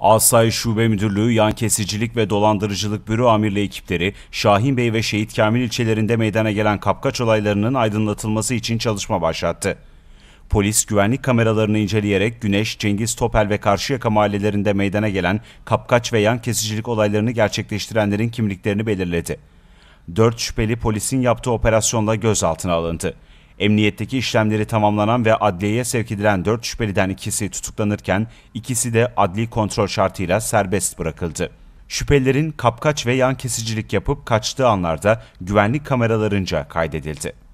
Asayiş Şube Müdürlüğü Yan Kesicilik ve Dolandırıcılık Büro Amirliği ekipleri Şahin Bey ve Şehit Kamil ilçelerinde meydana gelen kapkaç olaylarının aydınlatılması için çalışma başlattı. Polis güvenlik kameralarını inceleyerek Güneş, Cengiz Topel ve Karşıyaka mahallelerinde meydana gelen kapkaç ve yan kesicilik olaylarını gerçekleştirenlerin kimliklerini belirledi. Dört şüpheli polisin yaptığı operasyonla gözaltına alındı. Emniyetteki işlemleri tamamlanan ve adliyeye sevk edilen 4 şüpheliden ikisi tutuklanırken ikisi de adli kontrol şartıyla serbest bırakıldı. Şüphelilerin kapkaç ve yan kesicilik yapıp kaçtığı anlarda güvenlik kameralarınca kaydedildi.